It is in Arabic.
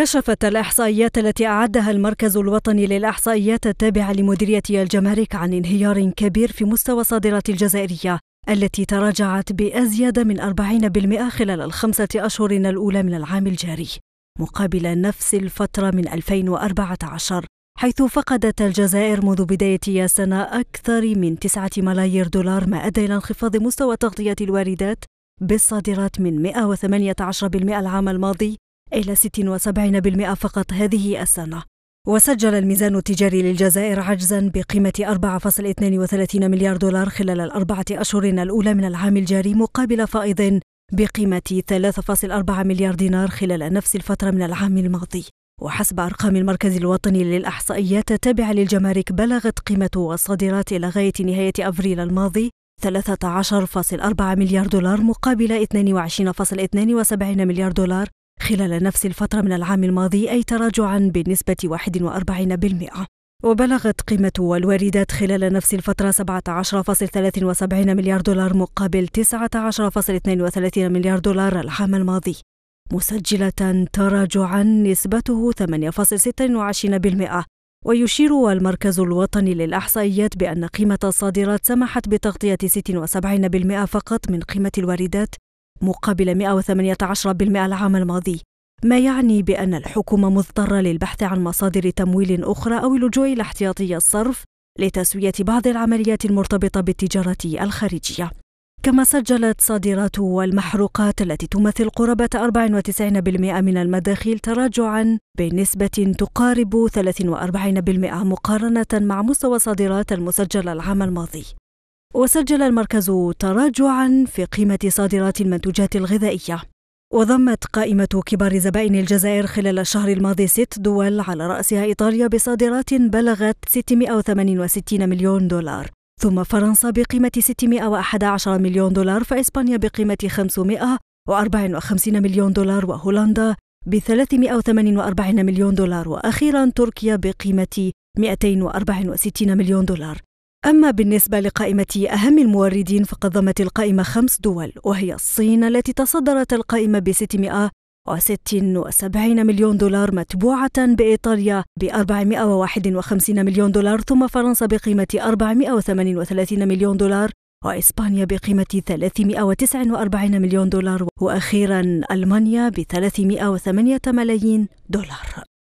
كشفت الإحصائيات التي أعدها المركز الوطني للإحصائيات التابعة لمديرية الجمارك عن انهيار كبير في مستوى صادرات الجزائرية التي تراجعت بأزيد من 40% خلال الخمسة أشهر الأولى من العام الجاري مقابل نفس الفترة من 2014 حيث فقدت الجزائر منذ بداية السنة أكثر من 9 ملايير دولار ما أدى إلى انخفاض مستوى تغطية الواردات بالصادرات من 118% العام الماضي إلى 76% فقط هذه السنة وسجل الميزان التجاري للجزائر عجزا بقيمة 4.32 مليار دولار خلال الأربعة أشهر الأولى من العام الجاري مقابل فائض بقيمة 3.4 مليار دينار خلال نفس الفترة من العام الماضي وحسب أرقام المركز الوطني للأحصائيات التابعة للجمارك بلغت قيمة الصادرات غاية نهاية أبريل الماضي 13.4 مليار دولار مقابل 22.72 مليار دولار خلال نفس الفترة من العام الماضي أي تراجعا بنسبة 41% وبلغت قيمة الواردات خلال نفس الفترة 17.73 مليار دولار مقابل 19.32 مليار دولار العام الماضي مسجلة تراجعا نسبته 8.26% ويشير المركز الوطني للإحصائيات بأن قيمة الصادرات سمحت بتغطية 76% فقط من قيمة الواردات مقابل 118% العام الماضي ما يعني بأن الحكومة مضطرة للبحث عن مصادر تمويل أخرى أو اللجوء إلى احتياطي الصرف لتسوية بعض العمليات المرتبطة بالتجارة الخارجية كما سجلت صادرات والمحروقات التي تمثل قرابة 94% من المداخيل تراجعا بنسبة تقارب 43% مقارنة مع مستوى صادرات المسجلة العام الماضي وسجل المركز تراجعا في قيمة صادرات المنتوجات الغذائية وضمت قائمة كبار زبائن الجزائر خلال الشهر الماضي ست دول على رأسها إيطاليا بصادرات بلغت 668 مليون دولار ثم فرنسا بقيمة 611 مليون دولار فإسبانيا بقيمة 554 مليون دولار وهولندا ب 348 مليون دولار وأخيرا تركيا بقيمة 264 مليون دولار أما بالنسبة لقائمة أهم الموردين فقد ضمت القائمة خمس دول وهي الصين التي تصدرت القائمة ب 676 مليون دولار متبوعة بإيطاليا ب 451 مليون دولار ثم فرنسا بقيمة 438 مليون دولار وإسبانيا بقيمة 349 مليون دولار وأخيرا ألمانيا ب 308 ملايين دولار